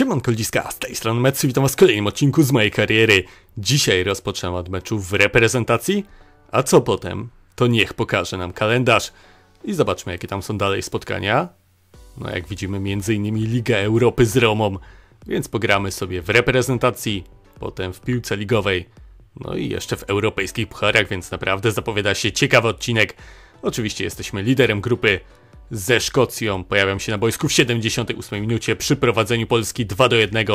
Szymon Koldziska, z tej strony Metsu, witam was w kolejnym odcinku z mojej kariery. Dzisiaj rozpoczynam od meczu w reprezentacji, a co potem, to niech pokaże nam kalendarz i zobaczmy jakie tam są dalej spotkania. No jak widzimy m.in. Liga Europy z Romą, więc pogramy sobie w reprezentacji, potem w piłce ligowej, no i jeszcze w europejskich pucharach, więc naprawdę zapowiada się ciekawy odcinek. Oczywiście jesteśmy liderem grupy, ze Szkocją. pojawiam się na boisku w 78 minucie przy prowadzeniu Polski 2 do 1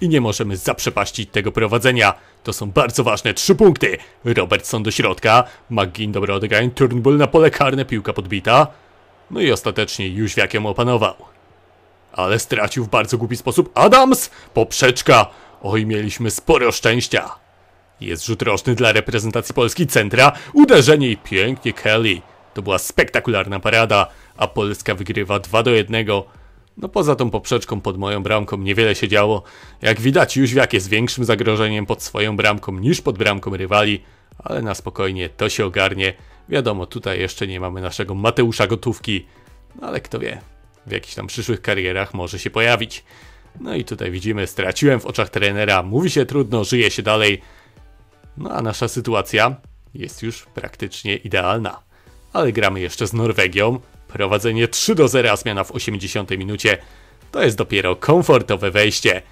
i nie możemy zaprzepaścić tego prowadzenia. To są bardzo ważne trzy punkty. Robertson do środka, McGinn dobre odegranie, Turnbull na pole karne, piłka podbita. No i ostatecznie w ją opanował. Ale stracił w bardzo głupi sposób Adams! Poprzeczka! Oj, mieliśmy sporo szczęścia. Jest rzut roczny dla reprezentacji Polski centra, uderzenie i pięknie Kelly. To była spektakularna parada a Polska wygrywa 2 do 1. No poza tą poprzeczką pod moją bramką niewiele się działo. Jak widać, Jóźwiak jest większym zagrożeniem pod swoją bramką niż pod bramką rywali, ale na spokojnie to się ogarnie. Wiadomo, tutaj jeszcze nie mamy naszego Mateusza gotówki, no ale kto wie, w jakichś tam przyszłych karierach może się pojawić. No i tutaj widzimy, straciłem w oczach trenera, mówi się trudno, żyje się dalej. No a nasza sytuacja jest już praktycznie idealna. Ale gramy jeszcze z Norwegią, Prowadzenie 3 do 0, zmiana w 80 minucie. To jest dopiero komfortowe wejście.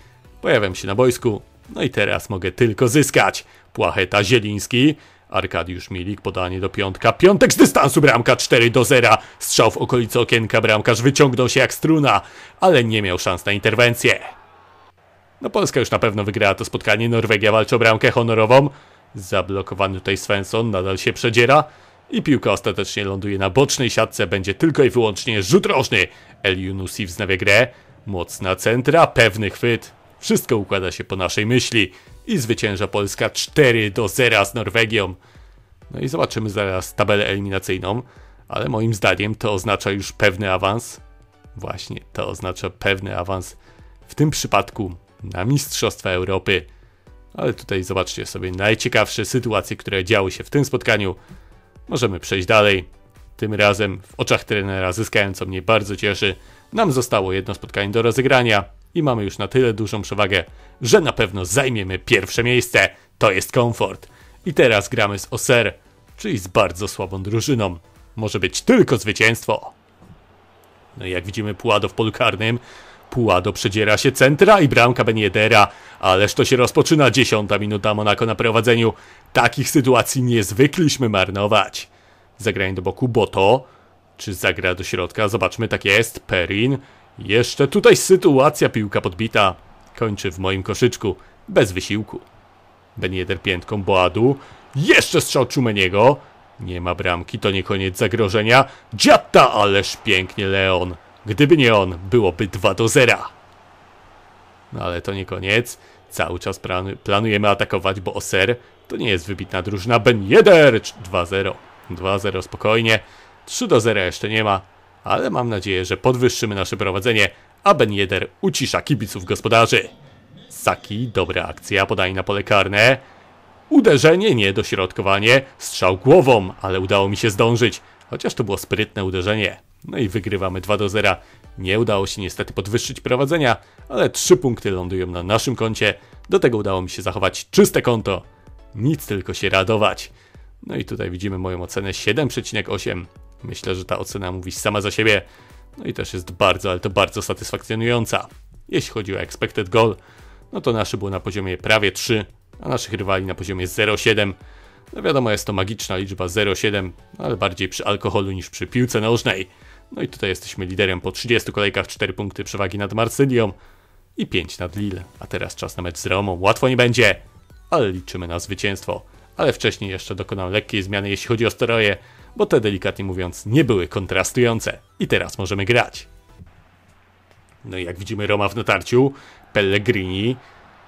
Pojawiam się na boisku, no i teraz mogę tylko zyskać. Płacheta Zieliński, Arkadiusz Milik, podanie do piątka, piątek z dystansu, bramka 4 do 0. Strzał w okolicy okienka, bramkarz wyciągnął się jak struna, ale nie miał szans na interwencję. No Polska już na pewno wygrała to spotkanie, Norwegia walczy o bramkę honorową. Zablokowany tutaj Svensson nadal się przedziera i piłka ostatecznie ląduje na bocznej siatce, będzie tylko i wyłącznie rzut rożny. El Yunusi wznawia grę, mocna centra, pewny chwyt. Wszystko układa się po naszej myśli i zwycięża Polska 4 do 0 z Norwegią. No i zobaczymy zaraz tabelę eliminacyjną, ale moim zdaniem to oznacza już pewny awans. Właśnie, to oznacza pewny awans w tym przypadku na Mistrzostwa Europy. Ale tutaj zobaczcie sobie najciekawsze sytuacje, które działy się w tym spotkaniu. Możemy przejść dalej. Tym razem w oczach trenera zyskałem, co mnie bardzo cieszy. Nam zostało jedno spotkanie do rozegrania i mamy już na tyle dużą przewagę, że na pewno zajmiemy pierwsze miejsce. To jest komfort. I teraz gramy z Oser, czyli z bardzo słabą drużyną. Może być tylko zwycięstwo. No i jak widzimy, Puado w polu karnym Pułado przedziera się centra i bramka Beniedera, ależ to się rozpoczyna dziesiąta minuta Monako na prowadzeniu. Takich sytuacji nie zwykliśmy marnować. Zagranie do boku bo to. czy zagra do środka? Zobaczmy, tak jest, Perin. Jeszcze tutaj sytuacja, piłka podbita. Kończy w moim koszyczku, bez wysiłku. Benieder piętką Boadu, jeszcze strzał Czumeniego. Nie ma bramki, to nie koniec zagrożenia. Dziatta, ależ pięknie Leon. Gdyby nie on, byłoby 2 do 0. No ale to nie koniec. Cały czas planujemy atakować, bo Oser to nie jest wybitna drużyna. Ben Yedder 2-0. 2-0 spokojnie. 3 do 0 jeszcze nie ma, ale mam nadzieję, że podwyższymy nasze prowadzenie, a Ben Yedder ucisza kibiców gospodarzy. Saki, dobra akcja, podaj na pole karne. Uderzenie, nie dośrodkowanie, strzał głową, ale udało mi się zdążyć, chociaż to było sprytne uderzenie. No i wygrywamy 2 do 0. Nie udało się niestety podwyższyć prowadzenia, ale 3 punkty lądują na naszym koncie. Do tego udało mi się zachować czyste konto. Nic tylko się radować. No i tutaj widzimy moją ocenę 7,8. Myślę, że ta ocena mówi sama za siebie. No i też jest bardzo, ale to bardzo satysfakcjonująca. Jeśli chodzi o expected goal, no to nasze było na poziomie prawie 3, a naszych rywali na poziomie 0,7. No wiadomo, jest to magiczna liczba 0,7, ale bardziej przy alkoholu niż przy piłce nożnej. No i tutaj jesteśmy liderem po 30 kolejkach, 4 punkty przewagi nad Marsylią i 5 nad Lille. A teraz czas na mecz z Romą. Łatwo nie będzie, ale liczymy na zwycięstwo. Ale wcześniej jeszcze dokonam lekkiej zmiany, jeśli chodzi o stroje, bo te delikatnie mówiąc nie były kontrastujące. I teraz możemy grać. No i jak widzimy Roma w natarciu, Pellegrini,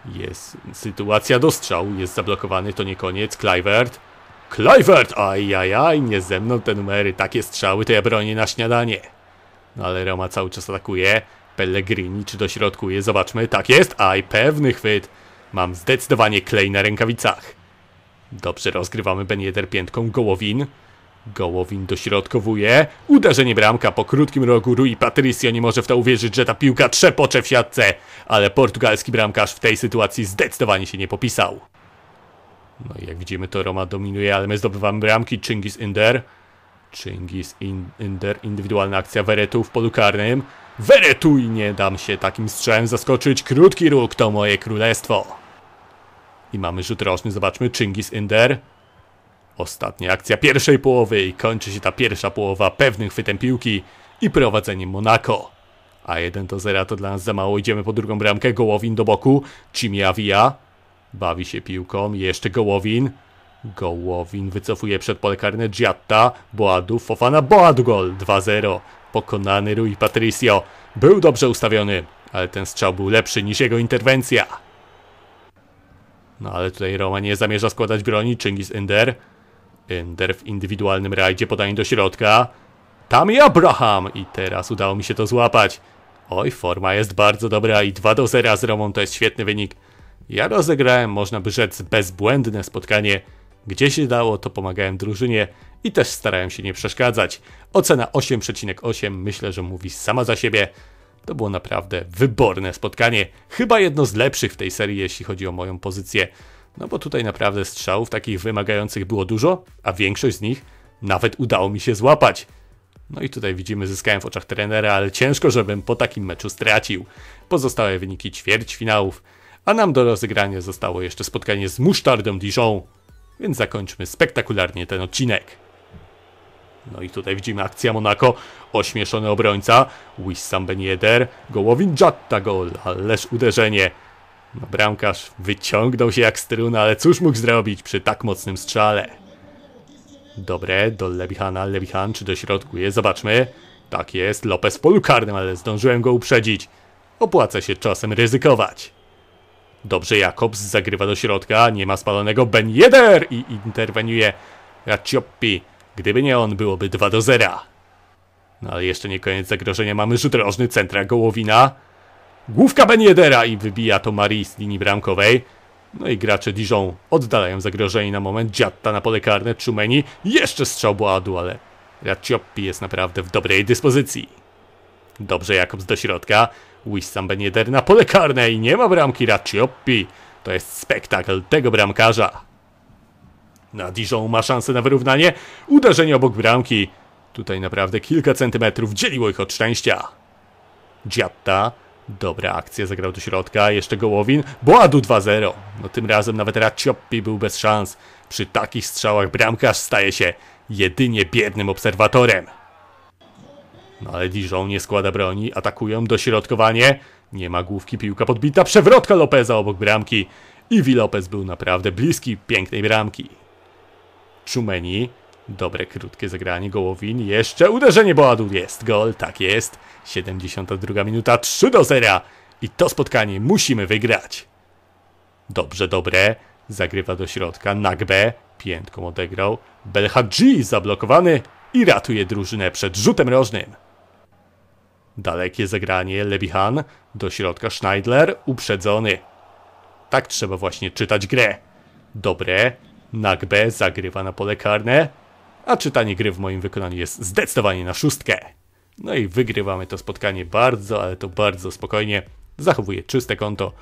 jest sytuacja dostrzał, jest zablokowany, to nie koniec, Kluivert, Kluivert! Ajajaj, nie ze mną te numery, takie strzały to ja bronię na śniadanie. No ale Roma cały czas atakuje. Pellegrini czy dośrodkuje, zobaczmy, tak jest, aj pewny chwyt. Mam zdecydowanie klej na rękawicach. Dobrze rozgrywamy Benjeder piętką, Gołowin. Gołowin dośrodkowuje. Uderzenie bramka po krótkim rogu. Rui Patricio nie może w to uwierzyć, że ta piłka trzepocze w siatce. Ale portugalski bramkarz w tej sytuacji zdecydowanie się nie popisał. No i jak widzimy, to Roma dominuje, ale my zdobywamy bramki. Chingis Inder. Chingis in, Inder, indywidualna akcja Weretu w polu karnym. Weretu i nie dam się takim strzałem zaskoczyć. Krótki róg to moje królestwo. I mamy rzut roczny, zobaczmy, Chingis Inder. Ostatnia akcja pierwszej połowy i kończy się ta pierwsza połowa pewnym chwytem piłki i prowadzeniem Monaco. A 1 do 0 to dla nas za mało, idziemy po drugą bramkę, Gołowin do boku, Chimia Via. Bawi się piłką. Jeszcze Gołowin. Gołowin wycofuje przed pole karne Giatta. Boadu, Fofana, Boadgol, 2-0. Pokonany Rui Patricio. Był dobrze ustawiony, ale ten strzał był lepszy niż jego interwencja. No ale tutaj Roma nie zamierza składać broni. Chingis Ender, Ender w indywidualnym rajdzie podanie do środka. Tam i Abraham! I teraz udało mi się to złapać. Oj, forma jest bardzo dobra i 2 do 0 z Romą to jest świetny wynik. Ja rozegrałem, można by rzec, bezbłędne spotkanie. Gdzie się dało, to pomagałem drużynie i też starałem się nie przeszkadzać. Ocena 8,8 myślę, że mówi sama za siebie. To było naprawdę wyborne spotkanie. Chyba jedno z lepszych w tej serii, jeśli chodzi o moją pozycję. No bo tutaj naprawdę strzałów takich wymagających było dużo, a większość z nich nawet udało mi się złapać. No i tutaj widzimy, zyskałem w oczach trenera, ale ciężko, żebym po takim meczu stracił. Pozostałe wyniki ćwierćfinałów. finałów a nam do rozegrania zostało jeszcze spotkanie z Musztardą Dijon, więc zakończmy spektakularnie ten odcinek. No i tutaj widzimy akcja Monaco. ośmieszony obrońca, Wissam Ben Yedder, Gołowin Jatta gol, ależ uderzenie. No, bramkarz wyciągnął się jak struna, ale cóż mógł zrobić przy tak mocnym strzale? Dobre, do Lebihana, Lebihan czy do środku jest, zobaczmy. Tak jest, Lopez w polu karnym, ale zdążyłem go uprzedzić. Opłaca się czasem ryzykować. Dobrze, Jakobs zagrywa do środka, nie ma spalonego Ben Yedder i interweniuje Racioppi. Gdyby nie on, byłoby 2 do 0. No ale jeszcze nie koniec zagrożenia, mamy rzut rożny, centra Gołowina. Główka Ben Yedera i wybija to Marii z linii bramkowej. No i gracze Dijon oddalają zagrożenie na moment. Dziatta na pole karne, Czumeni. Jeszcze strzał Boadu, ale Racioppi jest naprawdę w dobrej dyspozycji. Dobrze Jakobs do środka. Wissam Ben na pole karne i nie ma bramki Racioppi. To jest spektakl tego bramkarza. Na Dijon ma szansę na wyrównanie. Uderzenie obok bramki. Tutaj naprawdę kilka centymetrów dzieliło ich od szczęścia. Dziatta. Dobra akcja, zagrał do środka. Jeszcze Gołowin. Boadu 2-0. No tym razem nawet Racioppi był bez szans. Przy takich strzałach bramkarz staje się jedynie biednym obserwatorem. No ale Dijon nie składa broni, atakują, dośrodkowanie. Nie ma główki, piłka podbita, przewrotka Lopeza obok bramki. Iwi Lopez był naprawdę bliski pięknej bramki. Czumeni, dobre krótkie zagranie, Gołowin, jeszcze uderzenie Boadu, jest gol, tak jest. 72 minuta, 3 do 0 i to spotkanie musimy wygrać. Dobrze, dobre, zagrywa do środka, Nagbe, piętką odegrał, Belhadji zablokowany i ratuje drużynę przed rzutem rożnym. Dalekie zagranie Lebihan, do środka Schneidler, uprzedzony. Tak trzeba właśnie czytać grę. Dobre, Nagbe zagrywa na pole karne, a czytanie gry w moim wykonaniu jest zdecydowanie na szóstkę. No i wygrywamy to spotkanie bardzo, ale to bardzo spokojnie. Zachowuję czyste konto.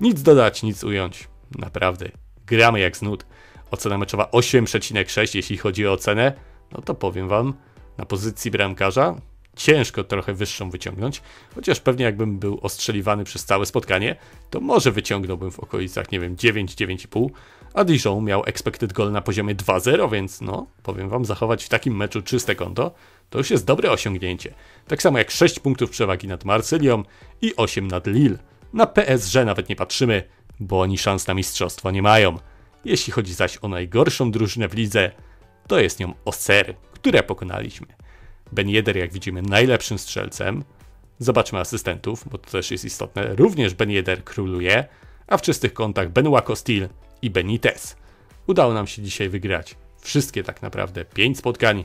Nic dodać, nic ująć. Naprawdę, gramy jak znud. Ocena meczowa 8,6 jeśli chodzi o ocenę. No to powiem wam, na pozycji bramkarza ciężko trochę wyższą wyciągnąć, chociaż pewnie jakbym był ostrzeliwany przez całe spotkanie, to może wyciągnąłbym w okolicach, nie wiem, 9, 9,5, a Dijon miał expected goal na poziomie 2-0, więc no, powiem wam, zachować w takim meczu czyste konto to już jest dobre osiągnięcie. Tak samo jak 6 punktów przewagi nad Marsylią i 8 nad Lille. Na PSG nawet nie patrzymy, bo oni szans na mistrzostwo nie mają. Jeśli chodzi zaś o najgorszą drużynę w lidze, to jest nią Osery, które pokonaliśmy. Ben Yedder, jak widzimy, najlepszym strzelcem. Zobaczmy asystentów, bo to też jest istotne. Również Ben Yedder króluje, a w czystych kątach Benoit Costil i Benitez. Udało nam się dzisiaj wygrać wszystkie tak naprawdę 5 spotkań.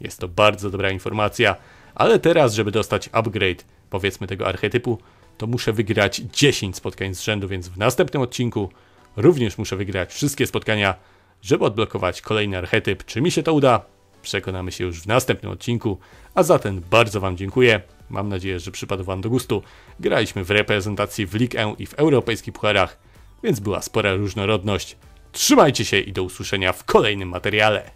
Jest to bardzo dobra informacja, ale teraz, żeby dostać upgrade, powiedzmy tego archetypu, to muszę wygrać 10 spotkań z rzędu, więc w następnym odcinku również muszę wygrać wszystkie spotkania, żeby odblokować kolejny archetyp. Czy mi się to uda? przekonamy się już w następnym odcinku. A zatem bardzo Wam dziękuję. Mam nadzieję, że przypadł Wam do gustu. Graliśmy w reprezentacji w 1 i w europejskich pucharach, więc była spora różnorodność. Trzymajcie się i do usłyszenia w kolejnym materiale.